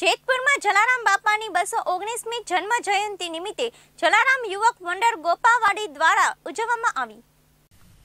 જેતપુરમાં જલારામ બાપાની બસો ઓગણીસમી જન્મ જયંતિ નિમિત્તે જલારામ યુવક મંડળ ગોપાવાડી દ્વારા ઉજવવામાં આવી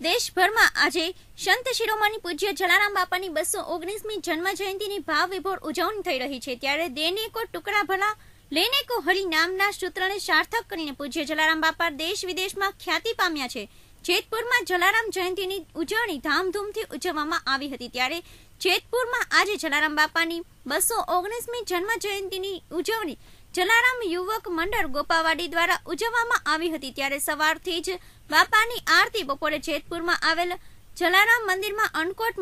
દેશભરમાં આજે સંત શિરોમણી પૂજ્ય જલારામ બાપાની બસો ઓગણીસમી જન્મ જયંતિની ભાવ વિભોર ઉજવણી થઈ રહી છે ત્યારે દેને કો ટુકડા ભલા લેને કો હરી નામના સૂત્રને સાર્થક કરીને પૂજ્ય જલારામ બાપા દેશ વિદેશમાં ખ્યાતિ પામ્યા છે જેતપુરમાં જલારામ જયંતીની ઉજવણી ધામધૂમથી ઉજવવામાં આવી હતી ત્યારે જેતપુરમાં આજે જલારામ બાપાની બસો ઓગણીસમી જન્મ જયંતીની ઉજવણી જલારામ યુવક મંડળ ગોપાવાડી દ્વારા ઉજવવામાં આવી હતી ત્યારે સવારથી જ બાપાની આરતી બપોરે જેતપુરમાં આવેલ જલારામ મંદિરમાં અનકોટ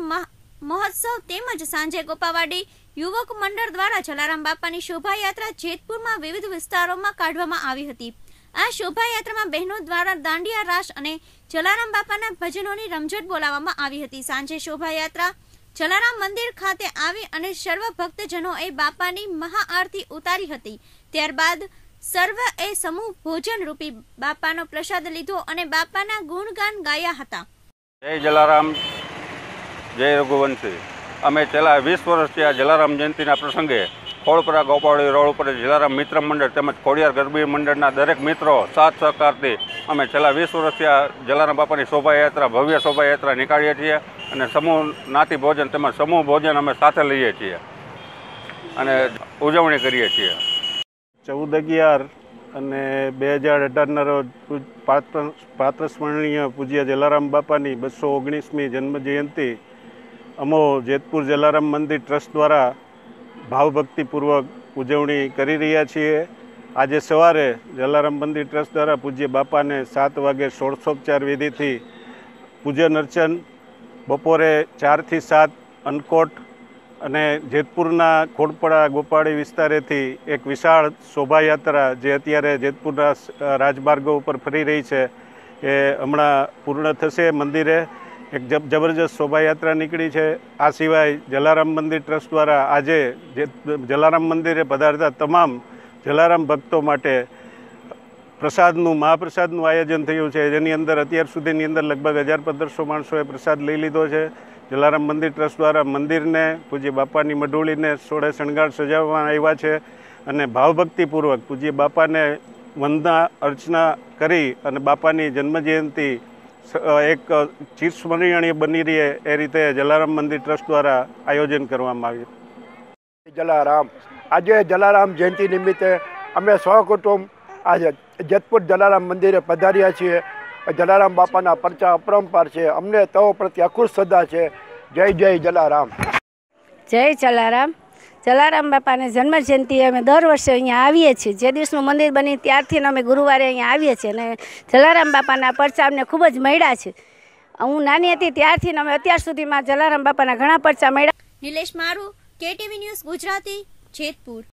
મહોત્સવ તેમજ સાંજે ગોપાવાડી યુવક મંડળ દ્વારા જલારામ બાપાની શોભાયાત્રા જેતપુરમાં વિવિધ વિસ્તારોમાં કાઢવામાં આવી હતી આ શોભાયાત્રામાં બહેનો દ્વારા દાંડિયા રાસ અને જલારામ બાપાના ભજનોની રમઝટ બોલાવવામાં આવી હતી સાંજે શોભાયાત્રા જલારામ મંદિર ખાતે આવી અને સર્વ ભક્તજનોએ બાપાની મહાઆરતી ઉતારી હતી ત્યારબાદ સર્વ એ સમૂહ ભોજન રૂપી બાપાનો પ્રસાદ લીધો અને બાપાના ગુણગાન ગાયા હતા જય જલારામ જય રઘુવંશી અમે છેલ્લા વીસ વર્ષથી આ જલારામ જયંતિના પ્રસંગે ખોડપરા ગોપાળી રોડ ઉપર જલારામ મિત્ર મંડળ તેમજ ખોડિયાર ગરબી મંડળના દરેક મિત્રો સાથ સહકારથી અમે છેલ્લા વીસ વર્ષથી આ જલારામ બાપાની શોભાયાત્રા ભવ્ય શોભાયાત્રા નીકાળીએ છીએ અને સમૂહ નાતી ભોજન તેમજ સમૂહ ભોજન અમે સાથે લઈએ છીએ અને ઉજવણી કરીએ છીએ ચૌદ અગિયાર અને બે હજાર અઢારના રોજ પાત્ર પાત્રસ્મરણીય પૂજ્ય જલારામ બાપાની બસો ઓગણીસમી જન્મજયંતિ અમો જેતપુર જલારામ મંદિર ટ્રસ્ટ દ્વારા ભાવભક્તિપૂર્વક ઉજવણી કરી રહ્યા છીએ આજે સવારે જલારામ મંદિર ટ્રસ્ટ દ્વારા પૂજ્ય બાપાને સાત વાગે સોળસોપચાર વિધિથી પૂજન અર્ચન બપોરે ચારથી સાત અનકોટ અને જેતપુરના ખોડપડા ગોપાળી વિસ્તારેથી એક વિશાળ શોભાયાત્રા જે અત્યારે જેતપુરના રાજમાર્ગો ઉપર ફરી રહી છે એ હમણાં પૂર્ણ થશે મંદિરે એક જબરજસ્ત શોભાયાત્રા નીકળી છે આ સિવાય જલારામ મંદિર ટ્રસ્ટ દ્વારા આજે જે જલારામ મંદિરે પધારતા તમામ જલારામ ભક્તો માટે પ્રસાદનું મહાપ્રસાદનું આયોજન થયું છે જેની અંદર અત્યાર સુધીની અંદર લગભગ હજાર પંદરસો માણસોએ પ્રસાદ લઈ લીધો છે જલારામ મંદિર ટ્રસ્ટ દ્વારા મંદિરને પૂજ્ય બાપાની મઢોળીને સોળે શણગાર સજાવવામાં આવ્યા છે અને ભાવભક્તિપૂર્વક પૂજ્ય બાપાને વંદના અર્ચના કરી અને બાપાની જન્મજયંતિ એક ચિરસ્મરણીય બની રહે એ રીતે જલારામ મંદિર ટ્રસ્ટ દ્વારા આયોજન કરવામાં આવ્યું જલારામ આજે જલારામ જયંતિ નિમિત્તે અમે સો આજે જતપુર જલારામ મંદિરે પધાર્યા છીએ જલારામ બાપાના પરચા અપરંપાર છે અમને તેઓ પ્રત્યે અખુશ શ્રદ્ધા છે જય જય જલારામ જય જલારામ જલારામ બાપાને જન્મજયંતિ અમે દર વર્ષે અહીંયા આવીએ છીએ જે દિવસનું મંદિર બની ત્યારથી અમે ગુરુવારે અહીંયા આવીએ છીએ અને જલારામ બાપાના પરચા અમને ખૂબ જ મળ્યા છે હું નાની હતી ત્યારથી અમે અત્યાર સુધીમાં જલારામ બાપાના ઘણા પરચા મળ્યા નિલેશ મારું કેટીવી ન્યૂઝ ગુજરાતી જેતપુર